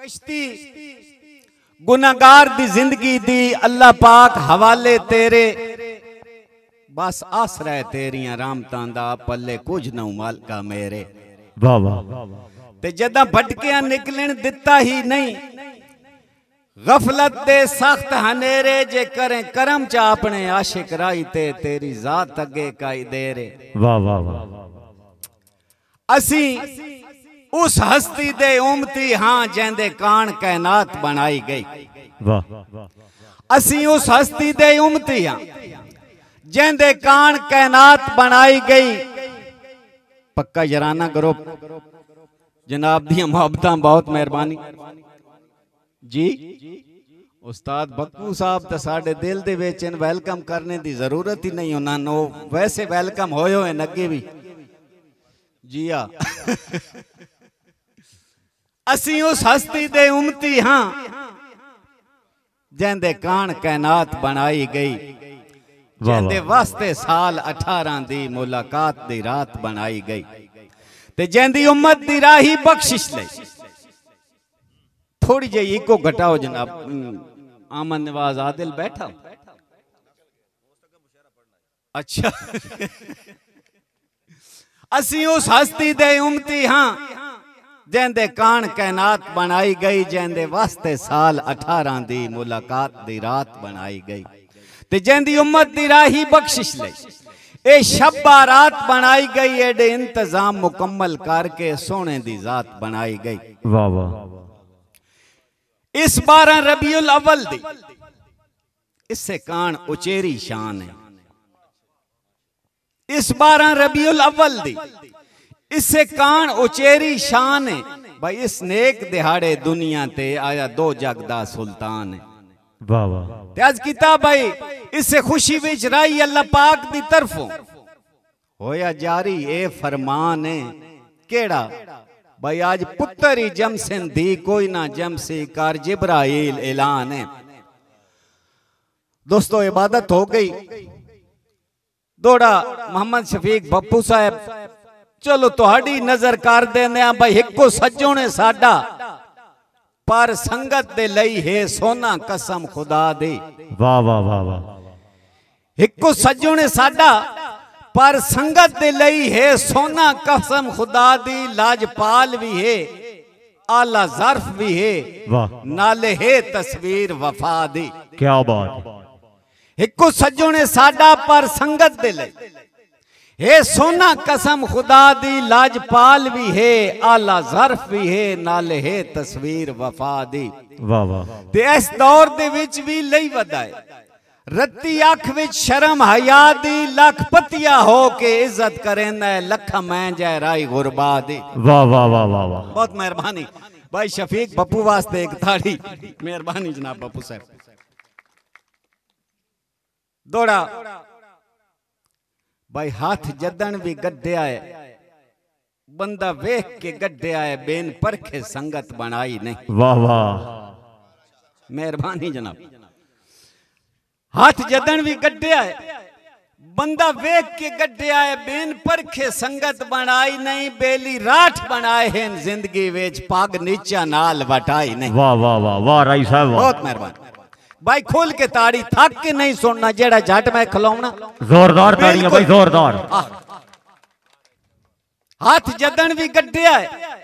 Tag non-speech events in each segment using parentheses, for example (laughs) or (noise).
कश्ती गुनागार दी जिंदगी दी अल्लाह पाक हवाले तेरे बस आसरा तेरिया रामतां दा पल्ले कुछ न मालका मेरे वाह वाह ते जदा भटकिया निकलन दिता ही नहीं गफलत दे सख्त हनेरे जे करें करम च अपने आशिक राई ते तेरी जात अगे काई देरे वाह वाह वाह असी उस हस्ती दे उमती हां जेंदे कान कायनात बनाई गई वाह असी उस हस्ती दे उमती हां जेंदे कान कायनात बनाई गई पक्का जराना ग्रुप जनाब दिया मुहब्बत बहुत मेहरबानी जी ਉਸਤਾਦ ਬੱਕੂ साहब तो साढ़े दिल ਦੇ ਵਿੱਚ ਇਨ ਵੈਲਕਮ ਕਰਨੇ ਦੀ ਜ਼ਰੂਰਤ ਹੀ ਨਹੀਂ ਉਹਨਾਂ ਨੂੰ ਵੈਸੇ ਵੈਲਕਮ ਹੋਏ ਹੋਏ ਨੱਗੇ ਵੀ ਜੀ ਆ असी उस हस्ती दे उमती हाँ जैंदे कान कैनात बनाई गई जैंदे वास्ते साल अठारह दी मुलाकात दी रात बनाई गई ते जैंदी उम्मत दी राही बख्शिश ले थोड़ी जे इको घटाओ जनाब हम्म, आमन नवाज आदिल बैठा अच्छा (laughs) असी उस हस्ती दे उमती हाँ जैंदे कान कैनात बनाई गई जैंदे वास्ते साल अठारह दी मुलाकात दी रात बनाई गई ते जैंदी उम्मत दी राही बख्शिश लई ये शब्बा रात बनाई गई एडे इंतजाम मुकम्मल करके सोने दी जात बनाई गई वाह वाह इस बारह रबीउल अव्वल दी इससे कान उचेरी शान है इस बारह रबीउल अव्वल दी इसे कान उचेरी शान भाई इस नेक दिहाड़े दुनिया ते आया दो जगदा सुल्तान त्याज किता भाई इसे खुशी बिच राई अल्लाह पाक दी तरफ होया जारी ए फरमान केड़ा भाई आज पुत्र ही जम दी कोई ना जम सी कार जिब्राइल ऐलान है दोस्तों इबादत हो गई दोड़ा मोहम्मद शफीक बप्पू साहब ਚਲੋ ਤੁਹਾਡੀ ਨਜ਼ਰ ਕਰ ਦਿੰਦੇ ਆ ਭਾਈ ਇੱਕੋ ਸੱਜੋ ਨੇ ਸਾਡਾ ਪਰ ਸੰਗਤ ਦੇ ਲਈ ਹੈ ਸੋਨਾ ਕਸਮ ਖੁਦਾ ਦੇ ਵਾ ਵਾ ਵਾ ਵਾ ਇੱਕੋ ਸੱਜੋ ਨੇ ਸਾਡਾ ਪਰ ਸੰਗਤ ਦੇ ਲਈ ਹੈ ਸੋਨਾ ਕਸਮ ਖੁਦਾ ਦੀ ਲਾਜਪਾਲ ਵੀ ਹੈ ਆਲਾ ਜ਼ਰਫ ਵੀ ਹੈ ਵਾ ਨਾਲੇ ਹੈ ਤਸਵੀਰ ਵਫਾ ਦੀ ਕੀ ਬਾਤ ਇੱਕੋ ਸੱਜੋ ਨੇ ਸਾਡਾ ਪਰ ਸੰਗਤ ਦੇ ਲਈ हे सोना कसम खुदा दी लाजपाल भी है आला जरफ भी है नाल है तस्वीर वफा दी वाह वाह ते इस दौर दे विच भी लई वदाए रत्ती अख विच शर्म हया दी लख पतिया हो के इज्जत करेंदा है लख मैं जाय राई गुरबा दी वाह वाह वाह वाह वाह बहुत मेहरबानी भाई शफीक बप्पू वास्ते एक थाली मेहरबानी जनाब बप्पू साहब दौड़ा भाई हाथ जदन भी गड्ढे आए बंदा वेख के गड्ढे है बेन परखे संगत बनाई नहीं वाह वाह मेहरबानी जनाब हाथ जदन भी गड्ढे आए बंदा वेख के गड्ढे आए बेन परखे संगत बनाई नहीं बेली राठ बनाए हैं जिंदगी वेच पाग नीचा नाल बटाई नहीं वाह वाह वाह वाह राई साहब बहुत मेहरबानी ਬਾਈ ਖੋਲ ਕੇ ਤਾੜੀ ਥੱਕ ਕੇ ਨਹੀਂ ਸੁਣਨਾ ਜਿਹੜਾ ਜੱਟ ਮੈਂ ਖਲਾਉਣਾ ਜ਼ੋਰਦਾਰ ਤਾੜੀਆਂ ਬਾਈ ਜ਼ੋਰਦਾਰ ਹੱਥ ਜਦਣ ਵੀ ਗੱਡਿਆ ਹੈ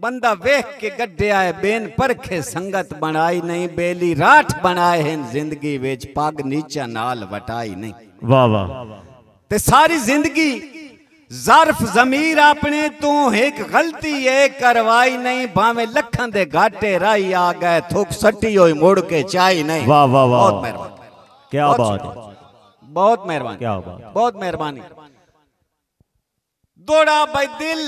ਬੰਦਾ ਵੇਖ ਕੇ ਗੱਡਿਆ ਹੈ ਬੇਨ ਪਰਖੇ ਸੰਗਤ ਬਣਾਈ ਨਹੀਂ ਬੇਲੀ ਰਾਠ ਬਣਾਏ ਹਨ ਜ਼ਿੰਦਗੀ ਵਿੱਚ ਪੱਗ ਨੀਚਾ ਨਾਲ ਵਟਾਈ ਨਹੀਂ ਵਾ ਵਾ ਤੇ ਸਾਰੀ ਜ਼ਿੰਦਗੀ ਜ਼ਰਫ ਜ਼ਮੀਰ ਆਪਣੇ ਤੋਂ ਇੱਕ ਗਲਤੀ ਏ ਕਰਵਾਈ ਨਹੀਂ ਭਾਵੇਂ ਲੱਖਾਂ ਦੇ ਘਾਟੇ ਰਾਈ ਆ ਗਏ ਥੁੱਕ ਸੱਟੀ ਹੋਈ ਮੁੜ ਕੇ ਚਾਈ ਨਹੀਂ ਵਾਹ ਵਾਹ ਵਾਹ ਬਹੁਤ ਮਿਹਰਬਾਨੀ ਕੀ ਬਾਤ ਹੈ बहुत मेहरबानी क्या बात बहुत मेहरबानी दौड़ा भाई दिल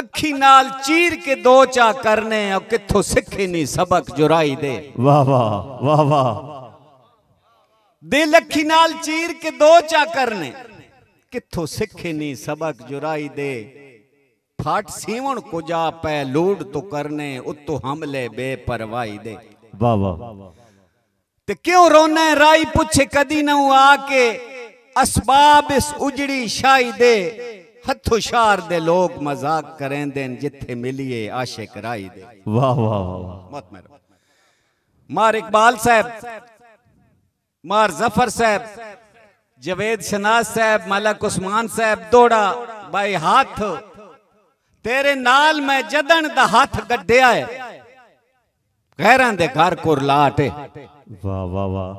अखी नाल चीर के दो चा करने और किथों सीखे नहीं सबक जुराई दे वाह वाह वाह वाह दिल अखी नाल चीर के दो चा करने ਕਿੱਥੋਂ ਸਿੱਖੇ ਨਹੀਂ ਸਬਕ ਜੁਰਾਈ ਦੇ ਫਾਟ ਸੀਵਣ ਕੋ ਜਾ ਪੈ ਲੋੜ ਤੋ ਕਰਨੇ ਉਤੋਂ ਹਮਲੇ ਬੇਪਰਵਾਹੀ ਦੇ ਵਾਹ ਵਾਹ ਤੇ ਕਿਉਂ ਰੋਣਾ ਰਾਈ ਪੁੱਛੇ ਕਦੀ ਨਾ ਆ ਕੇ ਅਸਬਾਬ ਇਸ ਉਜੜੀ ਸ਼ਾਈ ਦੇ ਹੱਥੋਂ ਸ਼ਾਰ ਦੇ ਲੋਕ ਮਜ਼ਾਕ ਕਰੇਂਦੇ ਜਿੱਥੇ ਮਿਲੀਏ ਆਸ਼ਿਕ ਰਾਈ ਦੇ ਵਾਹ ਵਾਹ ਵਾਹ ਮਤ ਮੇਰਾ ਮਾਰ इकबाल साहब मार जफर साहब जवेद शनाज साहब मलक उस्मान साहब दौड़ा भाई हाथ तेरे नाल मैं जदन दा हाथ गड्ढिया है गैरां दे घर कुरलाट वाह वाह वाह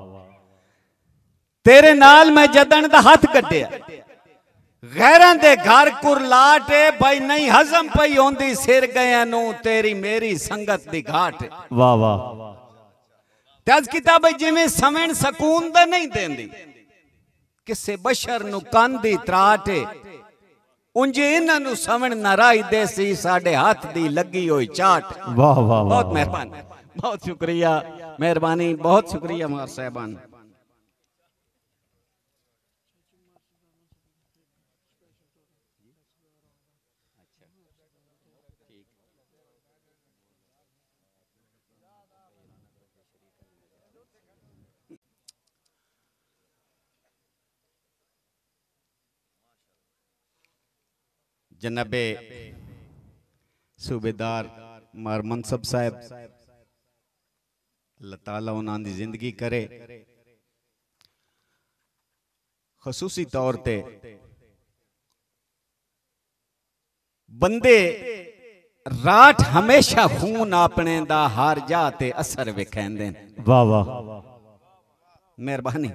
तेरे नाल मैं जदन का हाथ कटिया गैरां दे घर कुरलाट भाई नहीं हजम पई होंदी सिर गया तेरी मेरी संगत दी घाट वाह वाह ते अज किताब जिवें समण सकून दा नहीं देंदी किसी बशर नी त्राट उजे इन्हों समण न राई दे साढ़े हाथ की लगी हुई चाट वाह वाह बहुत मेहरबान बहुत शुक्रिया मेहरबानी बहुत शुक्रिया मार साहबान जनाब सूबेदार मार मनसब साहब अल्लाह उन्होंने जिंदगी करे खसूसी तौर ते बंदे रात हमेशा खून अपने दा हार जा असर विखेंदे वाह वाह मेहरबानी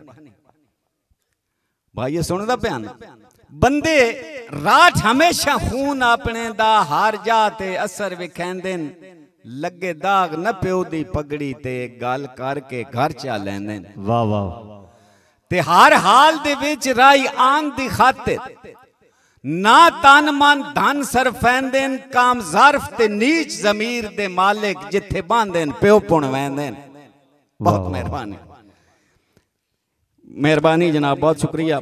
भाई सुन पिया ਬੰਦੇ ਰਾਤ ਹਮੇਸ਼ਾ ਖੂਨ ਆਪਣੇ ਦਾ ਹਾਰ ਜਾ ਤੇ ਅਸਰ ਵਿਖੈਂਦੇ ਲੱਗੇ ਦਾਗ ਨਾ ਪਿਓ ਦੀ ਪਗੜੀ ਤੇ ਗੱਲ ਕਰਕੇ ਘਰ ਚਾ ਲੈਂਦੇ ਵਾ ਵਾ ਤੇ ਹਰ ਹਾਲ ਦੇ ਵਿੱਚ ਰਾਈ ਆਂ ਦੀ ਖਾਤਰ ਨਾ ਤਨ ਮਨ ਧਨ ਸਰਫੈਂਦੇ ਨੇ ਕਾਮ ਜ਼ਰਫ ਤੇ ਨੀਚ ਜ਼ਮੀਰ ਦੇ ਮਾਲਕ ਜਿੱਥੇ ਬਾਂਦੇ ਪਿਓ ਪੁਣ ਵੈਂਦੇ ਬਹੁਤ ਮਿਹਰਬਾਨੀ ਮਿਹਰਬਾਨੀ ਜਨਾਬ ਬਹੁਤ ਸ਼ੁਕਰੀਆ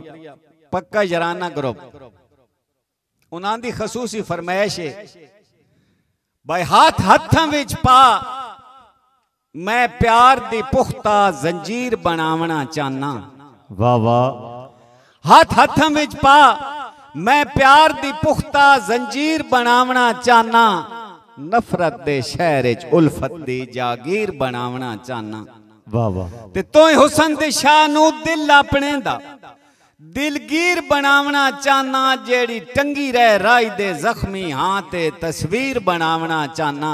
ਪੱਕਾ ਯਰਾਨਾ ਗਰੁੱਪ ਉਹਨਾਂ ਦੀ ਖਸੂਸੀ ਫਰਮਾਇਸ਼ ਹੈ ਬਾਈ ਹੱਥ ਹੱਥਾਂ ਵਿੱਚ ਪਾ ਮੈਂ ਪਿਆਰ ਦੀ ਪੁਖਤਾ ਜ਼ੰਜੀਰ ਬਣਾਉਣਾ ਚਾਹਨਾ ਵਾ ਵਾ ਹੱਥ ਹੱਥਾਂ ਵਿੱਚ ਪਾ ਮੈਂ ਪਿਆਰ ਦੀ ਪੁਖਤਾ ਜ਼ੰਜੀਰ ਬਣਾਉਣਾ ਚਾਹਨਾ ਨਫ਼ਰਤ ਦੇ ਸ਼ਹਿਰ ਵਿੱਚ ਉਲਫਤ ਦੀ ਜਾਗੀਰ ਬਣਾਉਣਾ ਚਾਹਨਾ ਵਾ ਵਾ ਤੇ ਤੂੰ ਹੁਸਨ ਦੇ ਸ਼ਾਹ ਨੂੰ ਦਿਲ ਆਪਣੇ ਦਾ दिलगीर बनावना चाहना जेड़ी टंगी रह राई दे जख्मी हां तस्वीर बनावना चाहना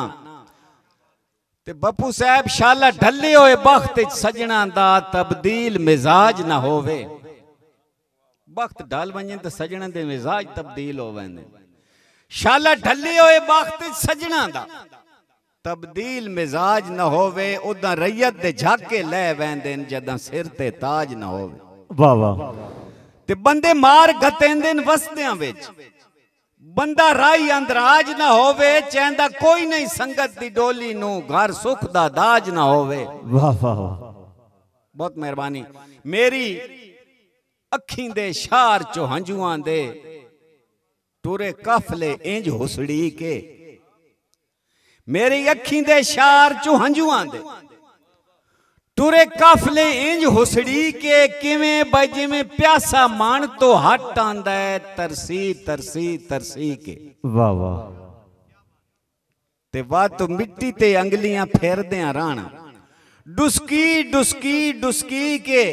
ते बप्पू साहब शाला ढले होए बख्त सजना दा तब्दील मिजाज ना होवे बख्त ढल वंजन ते सजना दे मिजाज तब्दील होवन शाला ढले होए बख्त सजना दा तब्दील मिजाज न होवे उदा रैयत दे झाके ले वेंदे जदा सिर ते ताज न होवे वाह वाह ਤੇ ਬੰਦੇ ਮਾਰ ਗਤੇਂਦੇ ਨੇ ਵਸਦਿਆਂ ਵਿੱਚ ਬੰਦਾ ਰਾਈ ਅੰਦਰਾਜ ਨਾ ਹੋਵੇ ਚੈਂਦਾ ਕੋਈ ਨਹੀਂ ਸੰਗਤ ਦੀ ਡੋਲੀ ਨੂੰ ਘਰ ਸੁਖ ਦਾ ਦਾਜ ਨਾ ਹੋਵੇ ਵਾਹ ਵਾਹ ਬਹੁਤ ਮਿਹਰਬਾਨੀ ਮੇਰੀ ਅੱਖੀਂ ਦੇ ਸ਼ਾਰ ਚੋਂ ਹੰਝੂਆਂ ਦੇ ਤੁਰੇ ਕਫਲੇ ਇੰਜ ਹੁਸੜੀ ਕੇ ਮੇਰੀ ਅੱਖੀਂ ਦੇ ਸ਼ਾਰ ਚੋਂ ਹੰਝੂਆਂ ਦੇ तुरे काफले इंज हुसड़ी के किवें बज में प्यासा मान तो हट आंदा है तरसी तरसी तरसी के वाह वाह ते वाह तो मिट्टी ते अंगलियां फेरदे राणा डुसकी डुसकी डुसकी के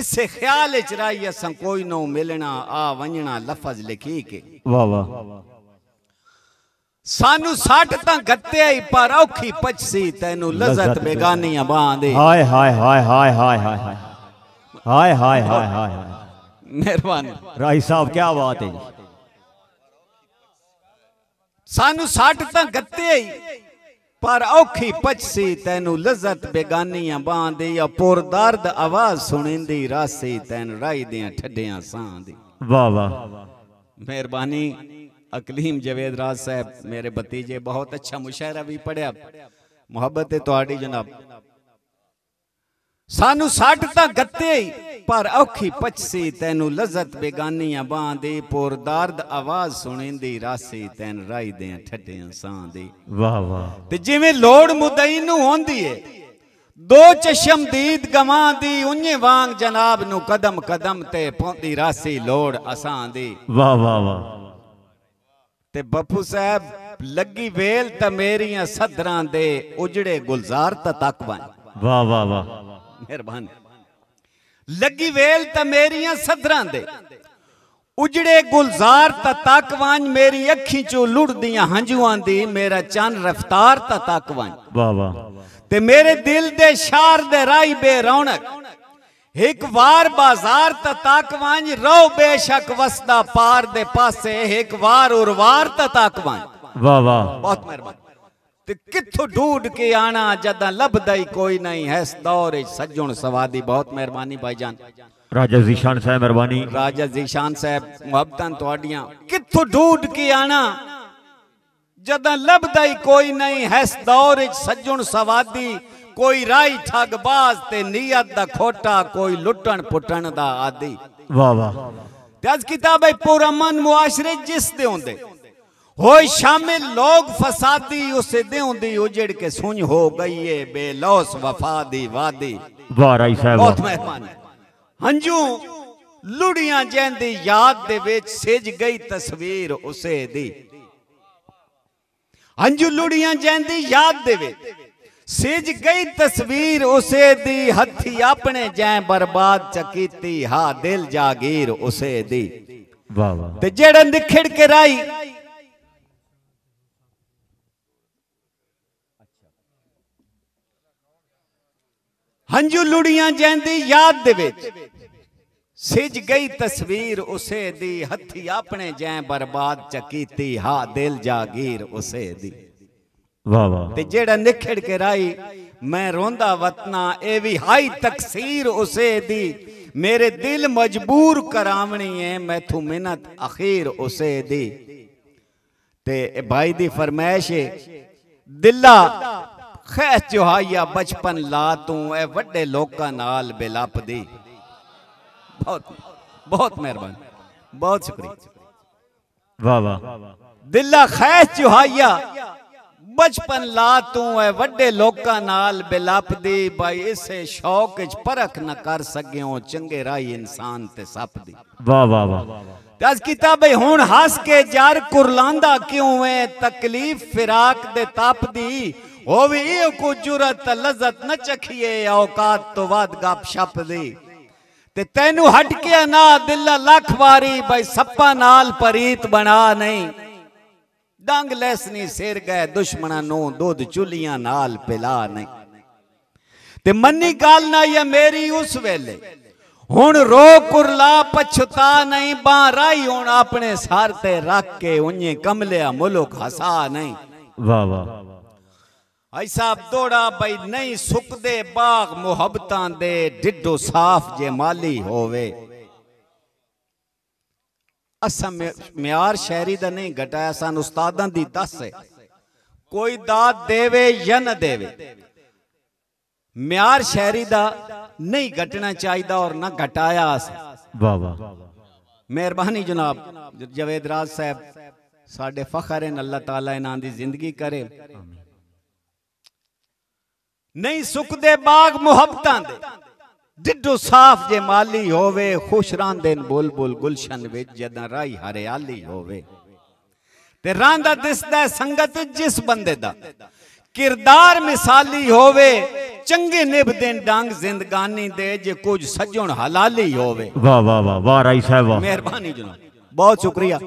इससे ख्याल चराई असा कोई नो मिलना आ वंजना लफज लिखी के वाह वाह ਸਾਨੂੰ ਸੱਟ ਤਾਂ ਗੱਤਿਆ ਹੀ ਪਰ ਔਖੀ ਪਛਸੀ ਤੈਨੂੰ ਲਜ਼ਤ ਬੇਗਾਨੀਆਂ ਬਾਂਦੇ ਹਾਏ ਹਾਏ ਹਾਏ ਹਾਏ ਹਾਏ ਹਾਏ ਹਾਏ ਹਾਏ ਹਾਏ ਹਾਏ ਹਾਏ ਮਿਹਰਬਾਨੀ ਰਾਈ ਸਾਹਿਬ ਕੀ ਬਾਤ ਹੈ ਜੀ ਸਾਨੂੰ ਸੱਟ ਤਾਂ ਗੱਤਿਆ ਹੀ पर औखी पछसी तेनू लज्जत बेगानिया बांदी या पुर दर्द आवाज सुनिंदी रासी तेन राई दिया ठड्डियां सांदी वाह वाह मेहरबानी ਅਕਲੀਮ ਜਵੇਦ ਰਾਜ ਸਾਹਿਬ ਮੇਰੇ ਭਤੀਜੇ ਬਹੁਤ ਅੱਛਾ ਮੁਸ਼ਾਇਰਾ ਵੀ ਪੜਿਆ ਮੁਹੱਬਤ ਹੈ ਤੁਹਾਡੀ ਜਨਾਬ ਸਾਨੂੰ ਸੱਟ ਤਾਂ ਗੱਤੇ ਹੀ ਪਰ ਔਖੀ ਪਛਸੀ ਤੈਨੂੰ ਲਜ਼ਤ ਬੇਗਾਨੀਆਂ ਬਾਂਦੇ ਪੁਰ ਦਰਦ ਆਵਾਜ਼ ਸੁਣੀਂਦੀ ਰਾਸੀ ਤੈਨ ਰਾਈ ਦੇ ਠੱਡਿਆਂ ਸਾਂ ਦੇ ਵਾਹ ਵਾਹ ਤੇ ਜਿਵੇਂ ਲੋੜ ਮੁਦਈ ਨੂੰ ਹੁੰਦੀ ਏ ਦੋ ਚਸ਼ਮ ਦੀਦ ਗਵਾਂ ਦੀ ਉਨੇ ਵਾਂਗ ਜਨਾਬ ਨੂੰ ਕਦਮ ਕਦਮ ਤੇ ਪਹੁੰਚਦੀ ਰਾਸੀ ਲੋੜ ਅਸਾਂ ਦੀ ਵਾਹ ਵਾਹ ਵਾਹ ਤੇ ਬੱਪੂ ਸਾਹਿਬ ਲੱਗੀ ਵੇਲ ਤਾਂ ਮੇਰੀਆਂ ਸਦਰਾਂ ਦੇ ਉਜੜੇ ਗੁਲਜ਼ਾਰ ਤਾਂ ਤੱਕ ਬਣ ਵਾ ਵਾ ਵਾ ਮਿਹਰਬਾਨੀ ਲੱਗੀ ਵੇਲ ਤਾਂ ਮੇਰੀਆਂ ਸਦਰਾਂ ਦੇ ਉਜੜੇ ਗੁਲਜ਼ਾਰ ਤਾਂ ਤੱਕ ਵਾਂਝ ਮੇਰੀ ਅੱਖੀ ਚੋਂ ਲੁੜਦੀਆਂ ਹੰਝੂਆਂ ਦੀ ਮੇਰਾ ਚੰਨ ਰਫਤਾਰ ਤਾਂ ਤੱਕ ਵਾਂਝ ਵਾ ਵਾ ਤੇ ਮੇਰੇ ਦਿਲ ਦੇ ਸ਼ਾਰ ਦੇ ਰਾਈ ਬੇ ਰੌਣਕ एक बार बाजार तताकवांज रो बेशक वसदा पार दे पासे एक बार और वार तताकवांज वाह वाह बहुत मेहरबानी ते किथों ढूंढ के आना जदा लभदा ही कोई नहीं है इस दौर सज्जन सवादी बहुत मेहरबानी भाई जान राजा जीशान साहब मेहरबानी राजा जीशान साहब मुहब्बतां तोड़ियां किथों ढूंढ के आना जदा लभदा ही कोई नहीं है इस दौर सज्जन सवादी ਕੋਈ ਰਾਈ ਠਗਬਾਜ਼ ਤੇ ਨੀਅਤ ਦਾ ਖੋਟਾ ਕੋਈ ਲੁੱਟਣ ਪੁੱਟਣ ਦਾ ਆਦੀ ਵਾਹ ਵਾਹ ਤੇ ਅੱਜ ਕਿਤਾਬ ਹੈ ਪੂਰਾ ਮਨ ਮੁਆਸ਼ਰੇ ਜਿਸ ਦੇ ਹੁੰਦੇ ਹੋਏ ਸ਼ਾਮਿਲ ਲੋਗ ਫਸਾਦੀ ਉਸੇ ਦੇ ਹੁੰਦੀ ਉਜੜ ਕੇ ਸੁਣ ਹੋ ਗਈ ਏ ਬੇਲੋਸ ਵਫਾ ਦੀ ਵਾਦੀ ਵਾਹ ਰਾਈ ਸਾਹਿਬ ਬਹੁਤ ਮਹਿਮਾਨ ਹੰਝੂ ਲੁੜੀਆਂ ਜੈਂਦੀ ਯਾਦ ਦੇ ਵਿੱਚ ਸਿਜ ਗਈ ਤਸਵੀਰ ਉਸੇ ਦੀ ਹੰਝੂ ਲੁੜੀਆਂ ਜੈਂਦੀ ਯਾਦ ਦੇ ਵਿੱਚ ਸਿਜ ਗਈ ਤਸਵੀਰ ਉਸੇ ਦੀ ਹੱਥੀ ਆਪਣੇ ਜੈ ਬਰਬਾਦ ਚਕੀਤੀ ਹਾ ਦਿਲ ਜਾਗੀਰ ਉਸੇ ਦੀ ਵਾ ਵਾ ਤੇ ਜਿਹੜੇ ਨਿਖੜ ਕੇ ਰਾਈ ਹੰਝੂ ਲੁੜੀਆਂ ਜਾਂਦੀ ਯਾਦ ਦੇ ਵਿੱਚ ਸਿਜ ਗਈ ਤਸਵੀਰ ਉਸੇ ਦੀ ਹੱਥੀ ਆਪਣੇ ਜੈ ਬਰਬਾਦ ਚਕੀਤੀ ਹਾ ਦਿਲ ਜਾਗੀਰ ਉਸੇ ਦੀ ਵਾਹ ਵਾਹ ਤੇ ਜਿਹੜਾ ਨਿਖੜ ਕੇ ਰਾਈ ਮੈਂ ਰੋਂਦਾ ਵਤਨਾ ਇਹ ਵੀ ਹਾਈ ਤਕਸੀਰ ਉਸੇ ਦੀ ਮੇਰੇ ਦਿਲ ਮਜਬੂਰ ਕਰਾਵਣੀ ਹੈ ਮੈਥੋਂ ਮਿਹਨਤ ਅਖੀਰ ਉਸੇ ਦੀ ਤੇ ਭਾਈ ਦੀ ਫਰਮਾਇਸ਼ ਹੈ ਦਿੱਲਾ ਖੈਸ ਚੁਹਾਇਆ ਬਚਪਨ ਲਾ ਤੂੰ ਐ ਵੱਡੇ ਲੋਕਾਂ ਨਾਲ ਬਿਲਪਦੀ ਬਹੁਤ ਬਹੁਤ ਮਿਹਰਬਾਨ ਬਹੁਤ ਸ਼ੁਕਰੀਆ ਵਾਹ ਵਾਹ ਦਿੱਲਾ ਖੈਸ ਚੁਹਾਇਆ बचपन ला तू है वे लोगों बिलप दी भाई इसे शौक परख न कर सके चंगे राही इंसान तप दी वाह वाह वाह दस किता बे हूं हस के जर कुरला क्यों है तकलीफ फिराक दे तप दी हो भी कुरत लजत न चखिए औकात तो वाद गप छप दी ते तेन हटकिया ना दिल लख बारी भाई सप्पा नाल परीत बना नहीं ਡੰਗ ਲੈਸਨੀ ਸਿਰ ਗਏ ਦੁਸ਼ਮਣਾਂ ਨੂੰ ਦੁੱਧ ਚੁੱਲੀਆਂ ਨਾਲ ਪਿਲਾ ਨਹੀਂ ਤੇ ਮੰਨੀ ਗੱਲ ਨਾ ਇਹ ਮੇਰੀ ਉਸ ਵੇਲੇ ਹੁਣ ਰੋ ਕੁਰਲਾ ਪਛਤਾ ਨਹੀਂ ਰਾਈ ਹੁਣ ਆਪਣੇ ਸਰ ਤੇ ਰੱਖ ਕੇ ਉਹਨੇ ਕਮਲਿਆ ਮੁਲਕ ਹਸਾ ਨਹੀਂ ਵਾ ਵਾ ਆਈ ਸਾਹਿਬ ਦੋੜਾ ਬਈ ਨਹੀਂ ਸੁੱਕਦੇ ਬਾਗ ਮੁਹੱਬਤਾਂ ਦੇ ਡਿੱਡੋ ਸਾਫ਼ ਜੇ ਮਾਲੀ ਹੋਵੇ ਅਸਾਂ ਮਿਆਰ ਸ਼ਾਇਰੀ ਦਾ ਨਹੀਂ ਘਟਾਇਆ ਸਾਨ ਉਸਤਾਦਾਂ ਦੀ ਦੱਸ ਕੋਈ ਦਾਤ ਦੇਵੇ ਜਾਂ ਨਾ ਦੇਵੇ ਮਿਆਰ ਸ਼ਾਇਰੀ ਦਾ ਨਹੀਂ ਘਟਣਾ ਚਾਹੀਦਾ ਔਰ ਨਾ ਘਟਾਇਆ ਅਸ ਵਾ ਵਾ ਮਿਹਰਬਾਨੀ ਜਨਾਬ ਜਵੇਦ ਰਾਜ ਸਾਹਿਬ ਸਾਡੇ ਫਖਰ ਹਨ ਅੱਲਾਹ ਤਾਲਾ ਇਹਨਾਂ ਦੀ ਜ਼ਿੰਦਗੀ ਕਰੇ ਨਹੀਂ ਸੁਖ ਦੇ ਬਾਗ ਮੁਹੱਬਤਾਂ ਦੇ डिडो साफ जे माली होवे खुश रांदे बुलबुल गुलशन विच जदां राई हरियाली होवे ते रांदा दिसदा संगत जिस बंदे दा किरदार मिसाली होवे चंगे निभदे डांग जिंदगानी दे जे कुछ सजण हलाली होवे वाह वाह वाह वाह राई साहब वाह मेहरबानी जनाब बहुत शुक्रिया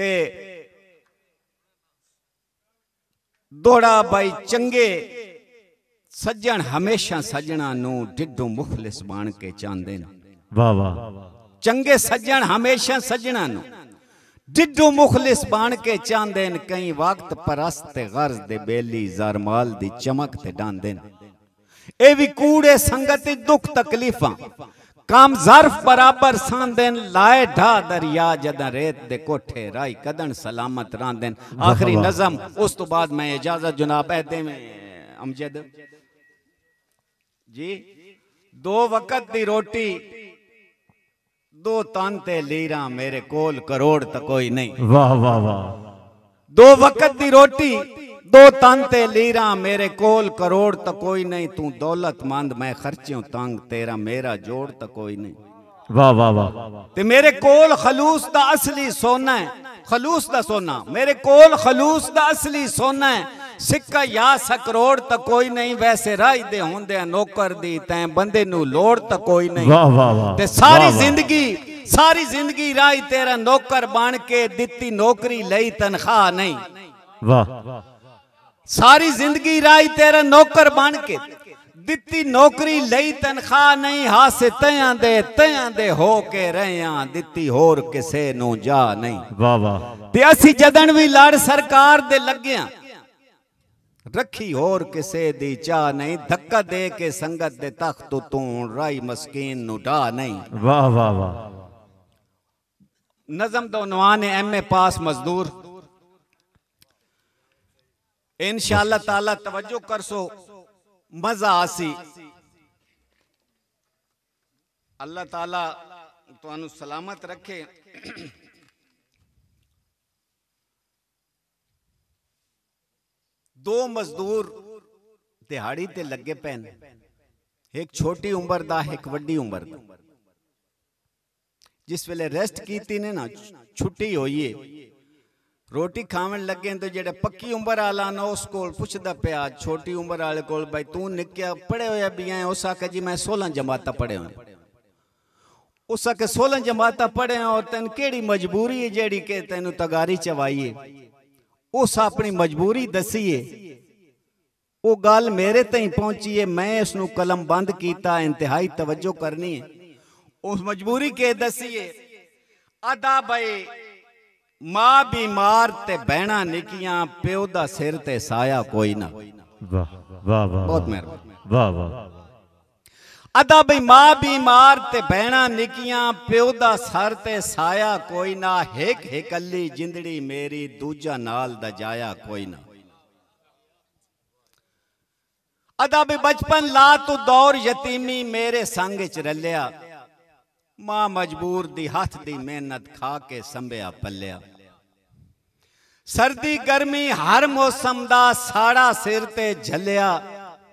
ते दोड़ा भाई चंगे ਸੱਜਣ ਹਮੇਸ਼ਾ ਸੱਜਣਾ ਨੂੰ ਡਿੱਡੋ ਮੁਖਲਿਸ ਬਣ ਕੇ ਚਾਹੁੰਦੇ ਨੇ ਵਾਹ ਵਾਹ ਚੰਗੇ ਸੱਜਣ ਹਮੇਸ਼ਾ ਸੱਜਣਾ ਨੂੰ ਡਿੱਡੋ ਮੁਖਲਿਸ ਬਣ ਕੇ ਚਾਹੁੰਦੇ ਨੇ ਕਈ ਵਕਤ ਪਰਸਤ ਤੇ ਗਰਜ਼ ਦੇ ਬੇਲੀ ਜ਼ਰਮਾਲ ਦੀ ਚਮਕ ਤੇ ਡਾਂਦੇ ਨੇ ਇਹ ਵੀ ਕੂੜੇ ਸੰਗਤ ਦੁੱਖ ਤਕਲੀਫਾਂ काम जर्फ बराबर सांदेन लाए ढा दरिया जदा रेत दे कोठे राई कदन सलामत रांदेन आखिरी नज़म उस तो बाद मैं इजाजत जनाब ऐदे में अमजद जी दो वक्त दी रोटी दो तांते लीरा मेरे कोल करोड़ तो कोई नहीं वाह वाह वाह दो वक्त दी रोटी दो तांते लीरा मेरे कोल करोड़ तो कोई नहीं तू दौलतमंद मैं खर्चियों तंग तेरा मेरा जोड़ तो कोई नहीं वाह वाह वाह ते मेरे कोल खलूस दा असली सोना है खलूस दा सोना मेरे कोल खलूस दा असली सोना है ਸਿੱਕਾ ਯਾ ਸਕਰੋੜ ਤਾਂ ਕੋਈ ਨਹੀਂ ਵੈਸੇ ਰਾਜ ਦੇ ਹੁੰਦੇ ਨੌਕਰ ਦੀ ਤੈਂ ਬੰਦੇ ਨੂੰ ਲੋੜ ਤਾਂ ਕੋਈ ਨਹੀਂ ਵਾਹ ਵਾਹ ਵਾਹ ਤੇ ਸਾਰੀ ਜ਼ਿੰਦਗੀ ਸਾਰੀ ਜ਼ਿੰਦਗੀ ਰਾਜ ਤੇਰਾ ਨੌਕਰ ਬਣ ਕੇ ਦਿੱਤੀ ਨੌਕਰੀ ਲਈ ਤਨਖਾਹ ਨਹੀਂ ਵਾਹ ਸਾਰੀ ਜ਼ਿੰਦਗੀ ਰਾਜ ਤੇਰਾ ਨੌਕਰ ਬਣ ਕੇ ਦਿੱਤੀ ਨੌਕਰੀ ਲਈ ਤਨਖਾਹ ਨਹੀਂ ਹਾਸੇ ਤਿਆਂ ਦੇ ਤਿਆਂ ਦੇ ਹੋ ਕੇ ਰਹਿਆਂ ਦਿੱਤੀ ਹੋਰ ਕਿਸੇ ਨੂੰ ਜਾ ਨਹੀਂ ਵਾਹ ਵਾਹ ਤੇ ਅਸੀਂ ਜਦਨ ਵੀ ਲੜ ਸਰਕਾਰ ਦੇ ਲੱਗਿਆਂ रखी और किसे दी चा नहीं धक्का दे के संगत दे तख्त तू राई मस्कीन नुडा नहीं वाह वाह वाह नजम दोनवान तो एम ए पास मजदूर इन ताला तवज्जो कर सो मजा आसी अल्लाह ताला तो सलामत रखे ਦੋ ਮਜ਼ਦੂਰ ਦਿਹਾੜੀ ਤੇ ਲੱਗੇ ਪੈਣ ਇੱਕ ਛੋਟੀ ਉਮਰ ਦਾ ਇੱਕ ਵੱਡੀ ਉਮਰ ਦਾ ਜਿਸ ਵੇਲੇ ਰੈਸਟ ਕੀਤੀ ਨੇ ਨਾ ਛੁੱਟੀ ਹੋਈ ਏ ਰੋਟੀ ਖਾਣ ਲੱਗੇ ਤਾਂ ਜਿਹੜਾ ਪੱਕੀ ਉਮਰ ਵਾਲਾ ਨਾ ਉਸ ਕੋਲ ਪੁੱਛਦਾ ਪਿਆ ਛੋਟੀ ਉਮਰ ਵਾਲੇ ਕੋਲ ਭਾਈ ਤੂੰ ਨਿੱਕਿਆ ਪੜਿਆ ਹੋਇਆ ਵੀ ਐ ਉਸ ਆਖੇ ਜੀ ਮੈਂ 16 ਜਮਾਤਾਂ ਪੜਿਆ ਹੋਇਆ ਉਸ ਆਖੇ 16 ਜਮਾਤਾਂ ਪੜਿਆ ਔਰ ਤੈਨੂੰ ਕਿਹੜੀ ਮਜਬੂਰੀ ਹੈ ਜਿਹੜੀ ਕਿ ਤੈਨੂੰ ਤਗਾਰੀ ਚਵਾਈਏ ਉਸ ਆਪਣੀ ਮਜਬੂਰੀ ਦਸੀਏ ਉਹ ਗੱਲ ਮੇਰੇ ਤਈਂ ਪਹੁੰਚੀ ਏ ਮੈਂ ਇਸ ਨੂੰ ਕਲਮ ਬੰਦ ਕੀਤਾ ਇੰਤਹਾਈ ਤਵੱਜੋ ਕਰਨੀ ਹੈ ਉਸ ਮਜਬੂਰੀ ਕੇ ਦਸੀਏ ਅਦਾ ਬਏ ਮਾਂ ਬਿਮਾਰ ਤੇ ਬਹਿਣਾ ਨਿਕੀਆਂ ਪਿਓ ਦਾ ਸਿਰ ਤੇ ਸਾਇਆ ਕੋਈ ਨਾ ਵਾਹ ਵਾਹ ਵਾਹ ਬਹੁਤ ਮਿਹਰਬਾਨ ਵਾਹ ਵਾਹ ਅਦਾ ਬਈ ਮਾਂ ਬਿਮਾਰ ਤੇ ਬਹਿਣਾ ਨਿੱਕੀਆਂ ਪਿਓ ਦਾ ਸਰ ਤੇ ਸਾਇਆ ਕੋਈ ਨਾ ਹਿਕ ਹਿਕੱਲੀ ਜਿੰਦੜੀ ਮੇਰੀ ਦੂਜਾ ਨਾਲ ਦਾ ਜਾਇਆ ਕੋਈ ਨਾ ਅਦਾ ਬਈ ਬਚਪਨ ਲਾ ਤੂੰ ਦੌਰ ਯਤੀਮੀ ਮੇਰੇ ਸੰਗ ਚ ਰੱਲਿਆ ਮਾਂ ਮਜਬੂਰ ਦੀ ਹੱਥ ਦੀ ਮਿਹਨਤ ਖਾ ਕੇ ਸੰਭਿਆ ਪੱਲਿਆ ਸਰਦੀ ਗਰਮੀ ਹਰ ਮੌਸਮ ਦਾ ਸਾੜਾ ਸਿਰ ਤੇ ਝੱਲਿਆ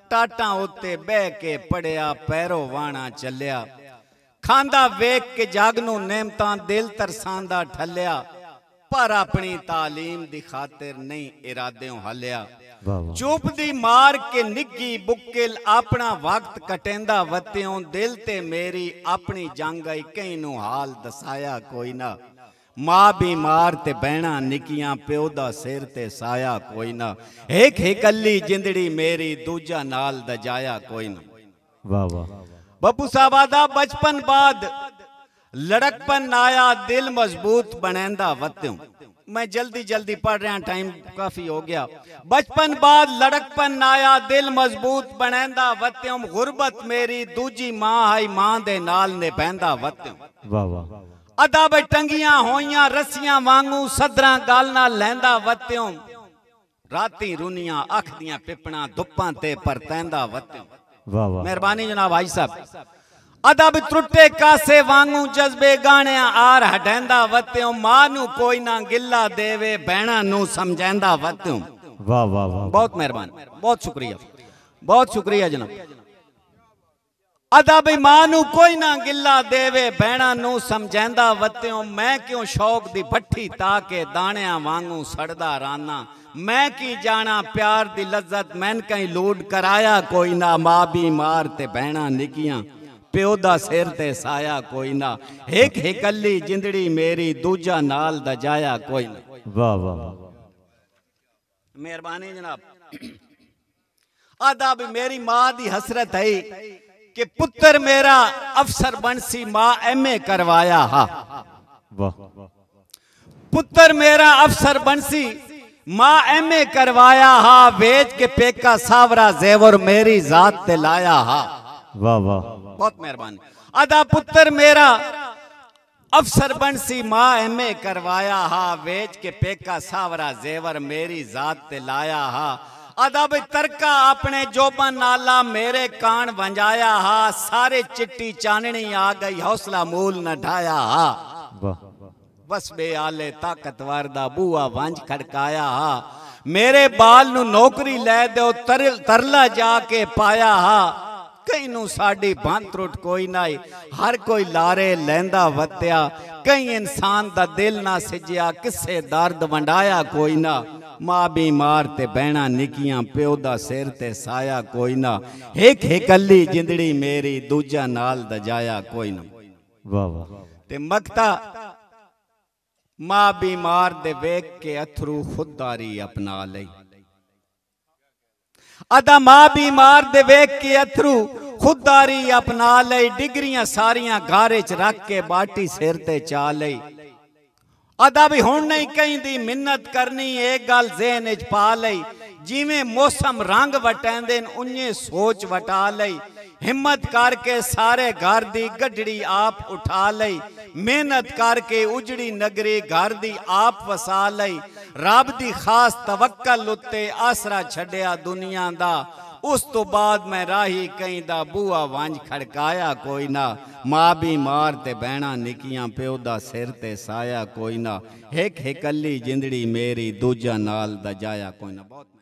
ਟਾਟਾਂ ਉੱਤੇ ਬਹਿ ਕੇ ਪੜਿਆ ਪੈਰੋ ਵਾਣਾ ਚੱਲਿਆ ਖਾਂਦਾ ਵੇਖ ਕੇ ਜਾਗ ਨੂੰ ਨੇਮਤਾਂ ਦਿਲ ਤਰਸਾਂਦਾ ਠੱਲਿਆ ਪਰ ਆਪਣੀ تعلیم ਦੀ ਖਾਤਰ ਨਹੀਂ ਇਰਾਦਿਓਂ ਹੱਲਿਆ ਚੁੱਪ ਦੀ ਮਾਰ ਕੇ ਨਿੱਗੀ ਬੁੱਕਲ ਆਪਣਾ ਵਕਤ ਕਟੈਂਦਾ ਵਤਿਓਂ ਦਿਲ ਤੇ ਮੇਰੀ ਆਪਣੀ ਜੰਗ ਆਈ ਕਈ ਨੂੰ ਹਾਲ ਦਸਾਇਆ ਕੋਈ ਨਾ ਮਾਂ ਬਿਮਾਰ ਤੇ ਬਹਿਣਾ ਨਿੱਕੀਆਂ ਪਿਓ ਦਾ ਸਿਰ ਤੇ ਸਾਇਆ ਕੋਈ ਨਾ ਇੱਕ ਇਕੱਲੀ ਜਿੰਦੜੀ ਮੇਰੀ ਦੂਜਾ ਨਾਲ ਦਜਾਇਆ ਕੋਈ ਨਾ ਵਾਹ ਵਾਹ ਬੱਬੂ ਸਾਹਿਬ ਦਾ ਬਚਪਨ लड़कपन आया दिल मजबूत बनेंदा वत्यू मैं जल्दी जल्दी पढ़ रहा टाइम काफी हो गया बचपन बाद लड़कपन आया दिल मजबूत बनेंदा वत्यम गुरबत मेरी दूजी मां आई मां दे नाल ने पैंदा वत्यम वाह वाह ਅਦਾ ਬੈ ਟੰਗੀਆਂ ਹੋਈਆਂ ਰੱਸੀਆਂ ਵਾਂਗੂ ਸਦਰਾਂ ਗਾਲ ਨਾਲ ਲੈਂਦਾ ਵਤਿਓ ਰਾਤੀ ਰੁਨੀਆਂ ਅੱਖ ਦੀਆਂ ਪਿਪਣਾ ਧੁੱਪਾਂ ਤੇ ਪਰਤੈਂਦਾ ਵਤਿਓ ਵਾਹ ਵਾਹ ਮਿਹਰਬਾਨੀ ਜਨਾਬ ਆਈ ਸਾਹਿਬ ਅਦਬ ਤਰੁੱਟੇ ਕਾਸੇ ਵਾਂਗੂ ਜਜ਼ਬੇ ਗਾਣਿਆਂ ਆਰ ਹਟੈਂਦਾ ਵਤਿਓ ਮਾਂ ਨੂੰ ਕੋਈ ਨਾ ਗਿੱਲਾ ਦੇਵੇ ਬਹਿਣਾ ਨੂੰ ਸਮਝੈਂਦਾ ਵਤਿਓ ਵਾਹ ਵਾਹ ਵਾਹ ਬਹੁਤ ਮਿਹਰਬਾਨ ਬਹੁਤ ਸ਼ੁਕਰੀਆ ਬਹੁਤ ਸ਼ੁਕਰੀਆ ਜਨਾਬ अदब मां कोई ना गिला देवे भैणा समझांदा वत्यो मैं क्यों शौक दी भट्ठी ताके दाणिया वांगू सड़दा राना मैं की जाना प्यार दी लज्जत मैन कहीं लूट कराया कोई ना मां बीमार ते भैणा निकियां प्यो सिर ते साया कोई ना एक हिकली जिंदड़ी मेरी दूजा नाल दा कोई ना वाह वाह मेहरबानी जनाब आदा भी मेरी माँ दी हसरत है कि पुत्र मेरा अफसर बंसी मां एम ए करवाया हा पुत्र मेरा अफसर बंसी मां एम ए करवाया हा वेज के पेका सावरा जेवर मेरी जात ते लाया हा वाह वाह बहुत मेहरबान अदा पुत्र मेरा अफसर बंसी मां एम ए करवाया हा वेज के पेका सावरा जेवर मेरी जात ते लाया हा अदब तरका अपने जोबा नाला मेरे कान वंजाया हा सारे चिट्टी चाननी आ गई हौसला मूल न ढाया हा बस बे आले ताकतवर दा बूआ वंज खड़काया हा मेरे बाल नु नौकरी ले दो तर, तरला जाके पाया हा ਕਈ ਨੂੰ ਸਾਡੀ ਬੰਦ ਰੁੱਟ ਕੋਈ ਨਾਈ ਹਰ ਕੋਈ ਲਾਰੇ ਲੈਂਦਾ ਵਤਿਆ ਕਈ ਇਨਸਾਨ ਦਾ ਦਿਲ ਨਾ ਸਿਜਿਆ ਕਿਸੇ ਦਰਦ ਵੰਡਾਇਆ ਕੋਈ ਮਾਂ ਬਿਮਾਰ ਤੇ ਬਹਿਣਾ ਨਿੱਕੀਆਂ ਪਿਓ ਦਾ ਸਿਰ ਤੇ ਸਾਇਆ ਕੋਈ ਨਾ ਇੱਕ ਇਕੱਲੀ ਜਿੰਦੜੀ ਮੇਰੀ ਦੂਜਾ ਨਾਲ ਦਜਾਇਆ ਕੋਈ ਨਾ ਵਾ ਵਾ ਤੇ ਮਕਤਾ ਮਾਂ ਬਿਮਾਰ ਦੇ ਵੇਖ ਕੇ ਅਥਰੂ ਖੁਦਦਾਰੀ ਅਪਣਾ ਲਈ ਅਦਾ ਮਾਂ ਬਿਮਾਰ ਦੇ ਵੇਖ ਕੇ ਅਥਰੂ ਖੁਦਦਾਰੀ ਅਪਣਾ ਲਈ ਡਿਗਰੀਆਂ ਸਾਰੀਆਂ ਘਾਰੇ 'ਚ ਰੱਖ ਕੇ ਬਾਟੀ ਸਿਰ ਤੇ ਚਾ ਲਈ ਅਦਾ ਵੀ ਹੁਣ ਨਹੀਂ ਕਹਿੰਦੀ ਮਿੰਨਤ ਕਰਨੀ ਇਹ ਗੱਲ ਜ਼ਿਹਨ ਵਿੱਚ ਪਾ ਲਈ ਜਿਵੇਂ ਮੌਸਮ ਰੰਗ ਵਟੈਂਦੇ ਨੇ ਉਨੇ ਸੋਚ ਵਟਾ ਲਈ ਹਿੰਮਤ ਕਰਕੇ ਸਾਰੇ ਘਰ ਦੀ ਗੱਡੜੀ ਆਪ ਉਠਾ ਲਈ ਮਿਹਨਤ ਕਰਕੇ ਉਜੜੀ ਨਗਰੀ ਘਰ ਦੀ ਆਪ ਵਸਾ ਲਈ ਰੱਬ ਦੀ ਖਾਸ ਤਵੱਕਲ ਉੱਤੇ ਆਸਰਾ ਛੱਡਿਆ ਦੁਨੀਆ ਦਾ ਉਸ ਤੋਂ ਬਾਅਦ ਮੈਂ ਰਾਹੀ ਕਹਿੰਦਾ ਬੂਆ ਵਾਂਝ ਖੜਕਾਇਆ ਕੋਈ ਨਾ ਮਾਂ ਬਿਮਾਰ ਤੇ ਬਹਿਣਾ ਨਿੱਕੀਆਂ ਪਿਓ ਦਾ ਸਿਰ ਤੇ ਸਾਇਆ ਕੋਈ ਨਾ ਇੱਕ ਇਕੱਲੀ ਜਿੰਦੜੀ ਮੇਰੀ ਦੂਜਾ ਨਾਲ ਦਾ ਜਾਇਆ ਕੋਈ ਨਾ ਬਹੁਤ